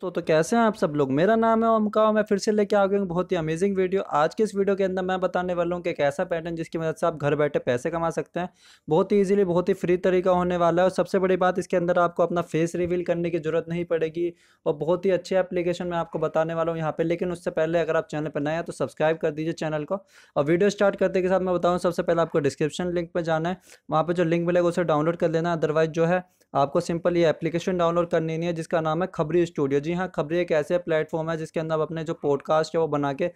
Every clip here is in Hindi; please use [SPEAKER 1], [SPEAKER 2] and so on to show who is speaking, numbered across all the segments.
[SPEAKER 1] तो तो कैसे हैं आप सब लोग मेरा नाम है ओमका मैं फिर से लेके आ गया हूँ बहुत ही अमेजिंग वीडियो आज के इस वीडियो के अंदर मैं बताने वाला हूँ कि एक ऐसा पैटर्न जिसकी मदद से आप घर बैठे पैसे कमा सकते हैं बहुत ही ईजिली बहुत ही फ्री तरीका होने वाला है और सबसे बड़ी बात इसके अंदर आपको अपना फेस रिवील करने की जरूरत नहीं पड़ेगी और बहुत ही अच्छे एप्लीकेशन मैं आपको बताने वाला हूँ यहाँ पर लेकिन उससे पहले अगर आप चैनल पर नए हैं तो सब्सक्राइब कर दीजिए चैनल को और वीडियो स्टार्ट करते के साथ मैं बताऊँ सबसे पहले आपको डिस्क्रिप्शन लिंक पर जाना है वहाँ पर जो लिंक मिलेगा उसे डाउनलोड कर लेना अदरवाइज जो है आपको सिंपल ये एप्लीकेशन डाउनलोड करनी नहीं है जिसका नाम है खबरी स्टूडियो जी हाँ खबरें एक ऐसे प्लेटफॉर्म है जिसके अंदर आप अपने जो पॉडकास्ट है वो बना के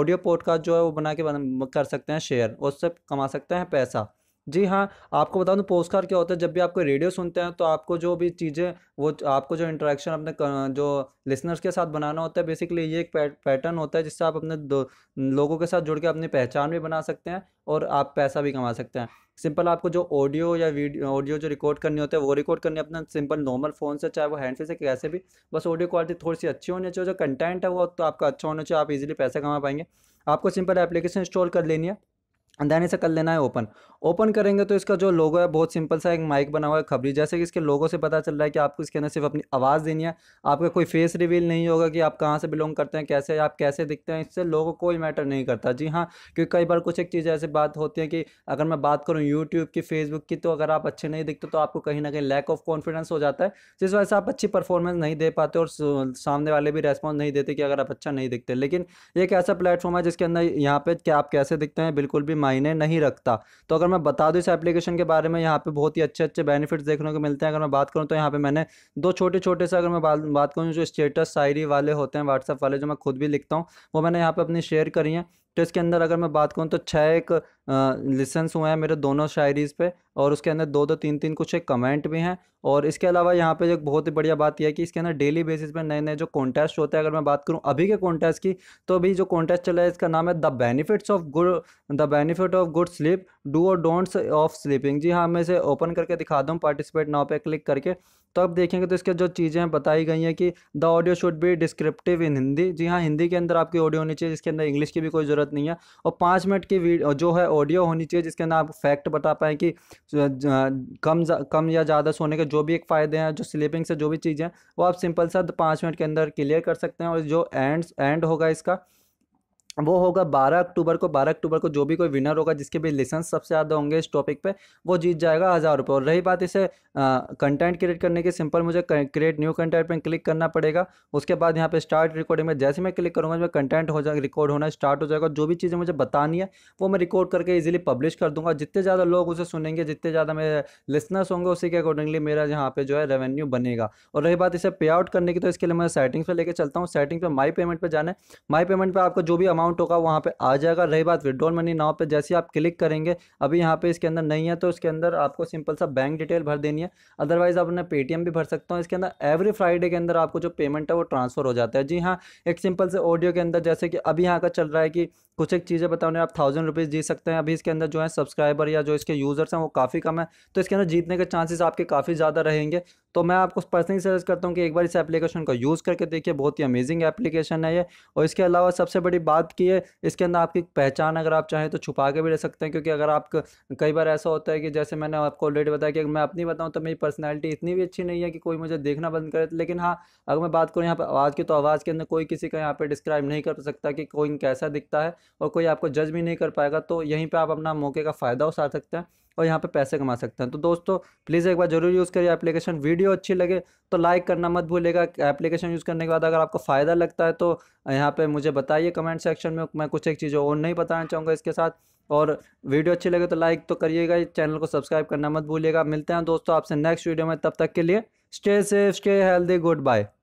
[SPEAKER 1] ऑडियो पॉडकास्ट जो है वो बना के कर सकते हैं शेयर उससे कमा सकते हैं पैसा जी हाँ आपको बता दूँ पोस्ट कार्ड क्या होता है जब भी आपको रेडियो सुनते हैं तो आपको जो भी चीज़ें वो आपको जो इंटरेक्शन अपने जो लिसनर्स के साथ बनाना होता है बेसिकली ये एक पैटर्न होता है जिससे आप अपने दो लोगों के साथ जुड़ के अपनी पहचान भी बना सकते हैं और आप पैसा भी कमा सकते हैं सिंपल आपको जो ऑडियो या वीडियो ऑडियो जो रिकॉर्ड करने होते हैं वो रिकॉर्ड करने अपना सिंपल नॉर्मल फ़ोन से चाहे वो हैंड से कैसे भी बस ऑडियो क्वालिटी थोड़ी सी अच्छी होनी चाहिए जो कंटेंट है वो तो आपका अच्छा होना चाहिए आप इजीली पैसे कमा पाएंगे आपको सिंपल एप्लीकेशन इंस्टॉल कर लेनी है देन से कर लेना है ओपन ओपन करेंगे तो इसका जो लोगो है बहुत सिंपल सा एक माइक बना हुआ है खबरी जैसे कि इसके लोगों से पता चल रहा है कि आपको इसके अंदर सिर्फ अपनी आवाज़ देनी है आपका कोई फेस रिवील नहीं होगा कि आप कहाँ से बिलोंग करते हैं कैसे आप कैसे दिखते हैं इससे लोगों कोई मैटर नहीं करता जी हाँ क्योंकि कई बार कुछ एक चीज़ ऐसी बात होती है कि अगर मैं बात करूँ यूट्यूब की फेसबुक की तो अगर आप अच्छे नहीं दिखते तो आपको कहीं ना कहीं लैक ऑफ कॉन्फिडेंस हो जाता है जिस वजह से आप अच्छी परफॉर्मेंस नहीं दे पाते और सामने वाले भी रेस्पॉन्स नहीं देते कि अगर आप अच्छा नहीं दिखते लेकिन एक ऐसा प्लेटफॉर्म है जिसके अंदर यहाँ पर आप कैसे दिखते हैं बिल्कुल भी मायने नहीं रखता तो अगर मैं बता दूँ इस एप्लीकेशन के बारे में यहाँ पे बहुत ही अच्छे अच्छे बेनिफिट्स देखने को मिलते हैं अगर मैं बात करूँ तो यहाँ पे मैंने दो छोटे छोटे से अगर मैं बात बात करूँ जो स्टेटस शायरी वाले होते हैं व्हाट्सअप वाले जो मैं खुद भी लिखता हूँ वो मैंने यहाँ पर अपनी शेयर करी हैं तो इसके अंदर अगर मैं बात करूँ तो छः एक लिसन्स हुए हैं मेरे दोनों शायरीज़ पे और उसके अंदर दो दो तीन तीन कुछ एक कमेंट भी हैं और इसके अलावा यहाँ पे एक बहुत ही बढ़िया बात यह है कि इसके अंदर डेली बेसिस पे नए नए जो कॉन्टेस्ट होते हैं अगर मैं बात करूँ अभी के कॉन्टेस्ट की तो अभी जो कॉन्टेस्ट चला है इसका नाम है the benefits of good the benefit of good sleep do और डोंट्स ऑफ स्लीपिंग जी हाँ मैं इसे ओपन करके दिखा दूँ पार्टिसिपेट नाव पे क्लिक करके तो आप देखेंगे तो इसके जो चीज़ें बताई गई हैं कि the audio should be descriptive in Hindi जी हाँ हिंदी के अंदर आपकी ऑडियो होनी चाहिए जिसके अंदर इंग्लिश की भी कोई ज़रूरत नहीं है और पाँच मिनट की जो है ऑडियो होनी चाहिए जिसके अंदर आप फैक्ट बता पाएँ कि कम कम या ज़्यादा सोने के जो भी एक फ़ायदे हैं जो स्लीपिंग से जो भी चीज़ें वो आप सिंपल सा पाँच मिनट के अंदर क्लियर कर सकते हैं और जो एंड एंड होगा इसका वो होगा 12 अक्टूबर को 12 अक्टूबर को जो भी कोई विनर होगा जिसके भी लेसन सबसे ज़्यादा होंगे इस टॉपिक पे वो जीत जाएगा हज़ार रुपये और रही बात इसे कंटेंट क्रिएट करने की सिंपल मुझे क्रिएट न्यू कंटेंट पे क्लिक करना पड़ेगा उसके बाद यहाँ पे स्टार्ट रिकॉर्डिंग में जैसे मैं क्लिक करूँगा मैं कंटेंट हो जाएगा रिकॉर्ड होना स्टार्ट हो जाएगा जो भी चीज़ें मुझे बतानी है वो मैं रिकॉर्ड करके ईजिली पब्लिश कर दूँगा जितने ज़्यादा लोग उसे सुनेंगे जितने ज़्यादा मेरे लिसनर्स होंगे उसी के अकॉर्डिंगली मेरा यहाँ पर जो है रेवेन्यू बनेगा और रही बात इसे पे आउट करने की तो इसके लिए मैं सेटिंग्स पर लेकर चलता हूँ सेटिंग पर माई पेमेंट पर जाना है माई पेमेंट पर आपको जो भी अमाउंट अमाउंट होगा वहाँ पे आ जाएगा रही बात विड्रॉल मनी नाव पे जैसे आप क्लिक करेंगे अभी यहाँ पे इसके अंदर नहीं है तो इसके अंदर आपको सिंपल सा बैंक डिटेल भर देनी है अदरवाइज़ आप अपने पेटीएम भी भर सकता हूँ इसके अंदर एवरी फ्राइडे के अंदर आपको जो पेमेंट है वो ट्रांसफ़र हो जाता है जी हाँ एक सिंपल से ऑडियो के अंदर जैसे कि अभी यहाँ का चल रहा है कि कुछ एक चीज़ें बताओ आप थाउजेंड रुपीज़ जीत सकते हैं अभी इसके अंदर जो है सब्सक्राइबर या जो इसके यूज़र्स हैं वो काफ़ी कम है तो इसके अंदर जीतने के चांसेस आपके काफ़ी ज़्यादा रहेंगे तो मैं आपको पर्सनली सजेस्ट करता हूँ कि एक बार इस एप्लीकेशन का यूज़ करके देखिए बहुत ही अमेजिंग एप्लीकेशन है ये और इसके अलावा सबसे बड़ी बात आपकी है इसके अंदर आपकी पहचान अगर आप चाहें तो छुपा के भी रह सकते हैं क्योंकि अगर आप कई बार ऐसा होता है कि जैसे मैंने आपको ऑलरेडी बताया कि अगर मैं अपनी बताऊँ तो मेरी पर्सनैलिटी इतनी भी अच्छी नहीं है कि कोई मुझे देखना बंद करे लेकिन हाँ अगर मैं बात करूँ यहाँ पर आवाज़ की तो आवाज़ के अंदर कोई किसी का यहाँ पर डिस्क्राइब नहीं कर सकता कि कोई कैसा दिखता है और कोई आपको जज भी नहीं कर पाएगा तो यहीं पर आप अपना मौके का फ़ायदा उठा सकते हैं और यहाँ पे पैसे कमा सकते हैं तो दोस्तों प्लीज़ एक बार जरूर यूज़ करिए एप्लीकेशन वीडियो अच्छी लगे तो लाइक करना मत भूलेगा एप्लीकेशन यूज़ करने के बाद अगर आपको फ़ायदा लगता है तो यहाँ पर मुझे बताइए कमेंट सेक्शन में मैं कुछ एक चीज़ और नहीं बताना चाहूँगा इसके साथ और वीडियो अच्छी लगे तो लाइक तो करिएगा चैनल को सब्सक्राइब करना मत भूलिएगा मिलते हैं दोस्तों आपसे नेक्स्ट वीडियो में तब तक के लिए stay safe stay healthy good bye